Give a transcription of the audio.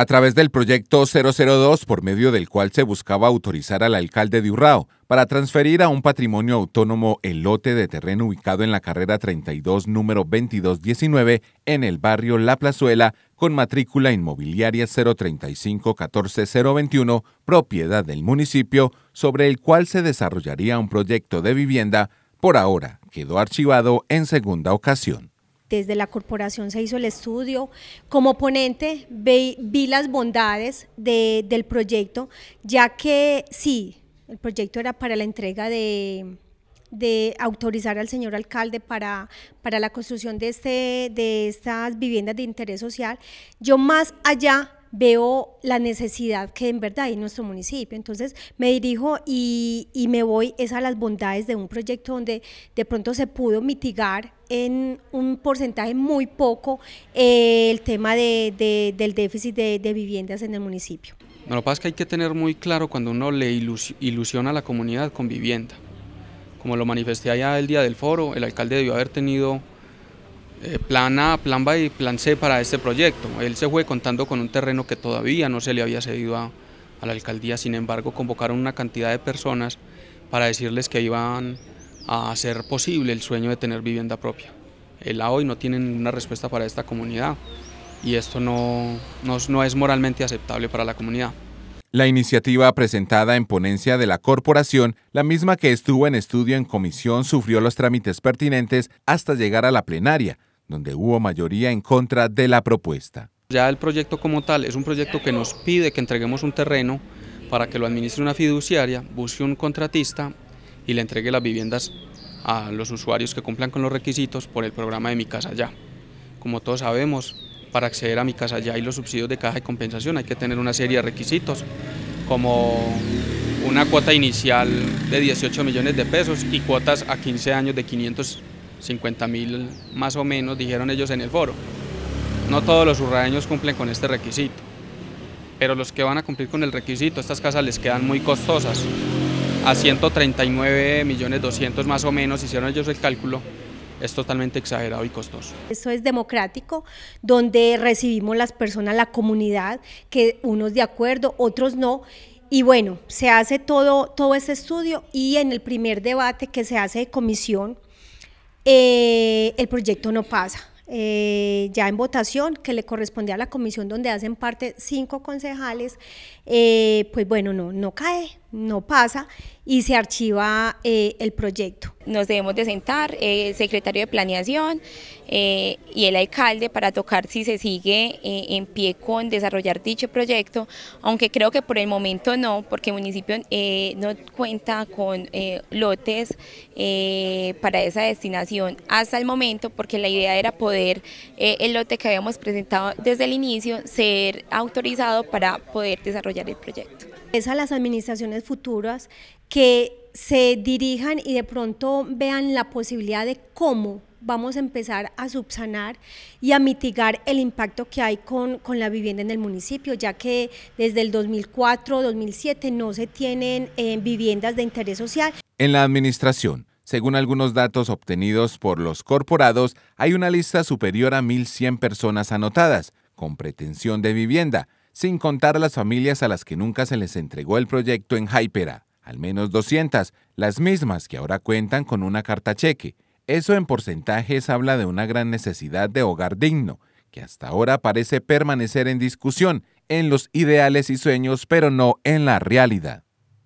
a través del proyecto 002 por medio del cual se buscaba autorizar al alcalde de Urrao para transferir a un patrimonio autónomo el lote de terreno ubicado en la carrera 32 número 2219 en el barrio La Plazuela con matrícula inmobiliaria 035-14021 propiedad del municipio sobre el cual se desarrollaría un proyecto de vivienda por ahora quedó archivado en segunda ocasión desde la corporación se hizo el estudio. Como ponente vi, las bondades del proyecto, ya que sí, el proyecto era para la entrega de, autorizar al señor alcalde para, para la construcción de, este, de estas viviendas de interés social. Yo más allá veo la necesidad que en verdad hay en nuestro municipio. Entonces me dirijo y, me voy es a las bondades de un proyecto donde de pronto se pudo mitigar en un porcentaje muy poco eh, el tema del déficit de, viviendas en el municipio. No, lo que pasa es que hay que tener muy claro cuando uno le ilusiona a la comunidad con vivienda. Como lo manifesté allá el día del foro, el alcalde debió haber tenido eh, plan A, plan B y plan C para este proyecto. Él se fue contando con un terreno que todavía no se le había cedido a, la alcaldía, sin embargo convocaron una cantidad de personas para decirles que iban a hacer posible el sueño de tener vivienda propia. El hoy no tiene ninguna respuesta para esta comunidad y esto no es moralmente aceptable para la comunidad. La iniciativa presentada en ponencia de la corporación, la misma que estuvo en estudio en comisión, sufrió los trámites pertinentes hasta llegar a la plenaria, donde hubo mayoría en contra de la propuesta. Ya el proyecto como tal es un proyecto que nos pide que entreguemos un terreno para que lo administre una fiduciaria, busque un contratista y le entregue las viviendas a los usuarios que cumplan con los requisitos por el programa de Mi Casa Ya. Como todos sabemos, para acceder a Mi Casa Ya y los subsidios de caja y compensación hay que tener una serie de requisitos, como una cuota inicial de 18 millones de pesos y cuotas a 15 años de 500 50 mil más o menos, dijeron ellos en el foro. No todos los urraeños cumplen con este requisito, pero los que van a cumplir con el requisito, estas casas les quedan muy costosas. A 139 millones 200 más o menos, hicieron ellos el cálculo, es totalmente exagerado y costoso. eso es democrático, donde recibimos las personas, la comunidad, que unos de acuerdo, otros no. Y bueno, se hace todo, todo ese estudio y en el primer debate que se hace de comisión, eh, el proyecto no pasa. Eh, ya en votación, que le corresponde a la comisión donde hacen parte cinco concejales, eh, pues bueno, no, no cae, no pasa y se archiva eh, el proyecto. Nos debemos de sentar, eh, el secretario de Planeación eh, y el alcalde para tocar si se sigue en pie con desarrollar dicho proyecto, aunque creo que por el momento no, porque el municipio no cuenta con lotes para esa destinación hasta el momento, porque la idea era poder el lote que habíamos presentado desde el inicio ser autorizado para poder desarrollar el proyecto. Es a las administraciones futuras que se dirijan y de pronto vean la posibilidad de cómo vamos a empezar a subsanar y a mitigar el impacto que hay con, la vivienda en el municipio, ya que desde el 2004-2007 no se tienen eh, viviendas de interés social. En la administración, según algunos datos obtenidos por los corporados, hay una lista superior a 1.100 personas anotadas con pretensión de vivienda, sin contar las familias a las que nunca se les entregó el proyecto en Hypera, al menos 200, las mismas que ahora cuentan con una carta cheque. Eso en porcentajes habla de una gran necesidad de hogar digno, que hasta ahora parece permanecer en discusión en los ideales y sueños, pero no en la realidad.